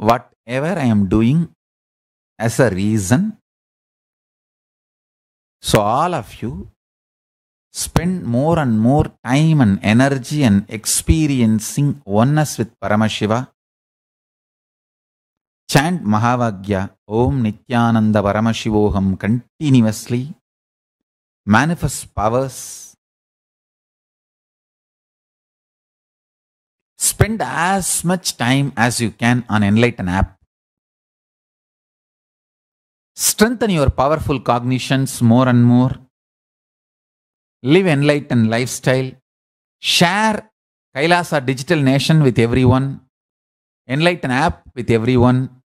whatever I am doing as a reason. So, all of you spend more and more time and energy and experiencing oneness with Paramashiva. Chant Mahavagya Om Nityananda Paramashivoham continuously. Manifest powers spend as much time as you can on Enlighten app. Strengthen your powerful cognitions more and more. Live Enlighten lifestyle. Share Kailasa Digital Nation with everyone. Enlighten app with everyone